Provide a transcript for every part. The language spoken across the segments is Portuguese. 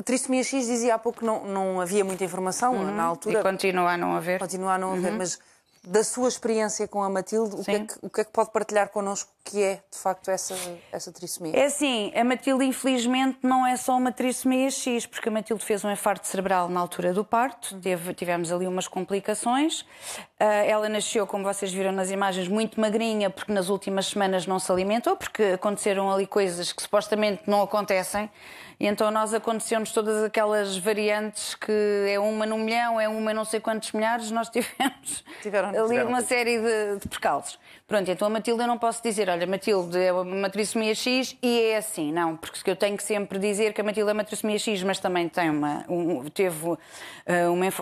A trissomia X dizia há pouco que não, não havia muita informação uhum. na altura. E continua a não haver. Continua a não haver, uhum. mas da sua experiência com a Matilde, o que, é que, o que, é que, pode partilhar connosco que é, de facto, essa, essa trissomia? É assim, a Matilde, infelizmente, não é só uma trissomia X, porque a Matilde fez um infarto cerebral na altura do parto, uhum. teve, tivemos ali umas complicações, ah, ela nasceu, como vocês viram nas imagens, muito magrinha, porque nas últimas semanas não se alimentou, porque aconteceram ali coisas que supostamente não acontecem. E então nós aconteceu-nos todas aquelas variantes que é uma num milhão, é uma não sei quantos milhares, nós tivemos tiveram, ali tiveram. uma série de, de percalços. Pronto, então a Matilde eu não posso dizer, olha, Matilde é uma trissomia X e é assim, não, porque eu tenho que sempre dizer que a Matilde é uma trissomia X, mas também tem uma, um, teve uh,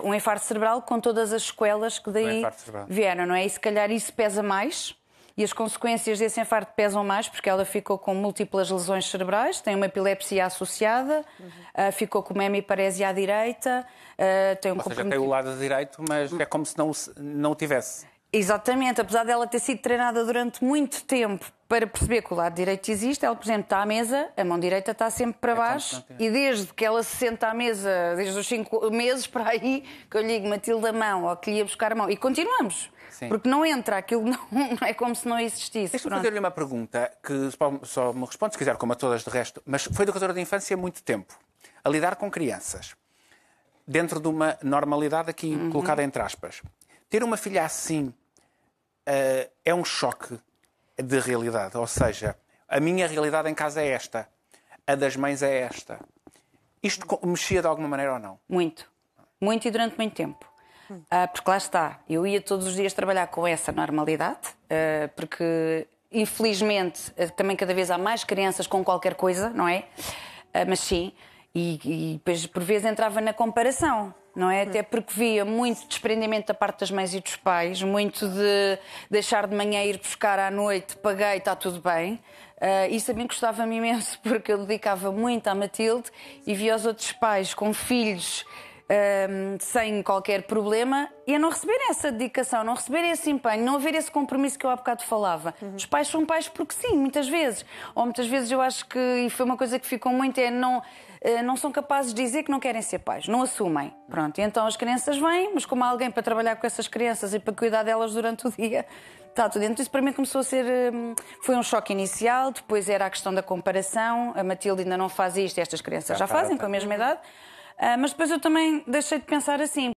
um infarto cerebral com todas as sequelas que daí vieram, não é? E se calhar isso pesa mais e as consequências desse infarto pesam mais porque ela ficou com múltiplas lesões cerebrais, tem uma epilepsia associada, uhum. ficou com uma hemiparesia à direita, ah, tem um Ou seja, tem o lado direito, mas é como se não, não o tivesse. Exatamente, apesar dela ter sido treinada durante muito tempo para perceber que o lado direito existe, ela, por exemplo, está à mesa, a mão direita está sempre para é baixo, é e desde que ela se senta à mesa, desde os cinco meses para aí, que eu lhe digo a mão, ou que lhe ia buscar a mão, e continuamos, Sim. porque não entra, aquilo não, é como se não existisse. Deixa-me fazer-lhe uma pergunta, que só me responde se quiser, como a todas de resto, mas foi educadora de infância há muito tempo, a lidar com crianças, dentro de uma normalidade aqui uhum. colocada entre aspas. Ter uma filha assim eh, é um choque de realidade. Ou seja, a minha realidade em casa é esta, a das mães é esta. Isto mexia de alguma maneira ou não? Muito. Muito e durante muito tempo. Ah, porque lá está, eu ia todos os dias trabalhar com essa normalidade, ah, porque infelizmente eh, também cada vez há mais crianças com qualquer coisa, não é? Ah, mas sim, e, e depois por vezes entrava na comparação não é? Até porque via muito desprendimento da parte das mães e dos pais, muito de deixar de manhã ir buscar à noite, paguei, está tudo bem. Uh, isso também gostava-me imenso, porque eu dedicava muito à Matilde e via os outros pais com filhos um, ehm, sem qualquer problema e a não receber essa dedicação, não receber esse empenho, não haver esse compromisso que eu há bocado falava. Uhum. Os pais são pais porque sim, muitas vezes. Ou muitas vezes eu acho que, e foi uma coisa que ficou muito, é não, eh, não são capazes de dizer que não querem ser pais, não assumem. Pronto, então as crianças vêm, mas como há alguém para trabalhar com essas crianças e para cuidar delas durante o dia, está tudo dentro. Isso para mim começou a ser. Ehm, foi um choque inicial, depois era a questão da comparação. A Matilde ainda não faz isto, estas crianças já, já fazem, com a mesma uhum. idade. Ah, mas depois eu também deixei de pensar assim.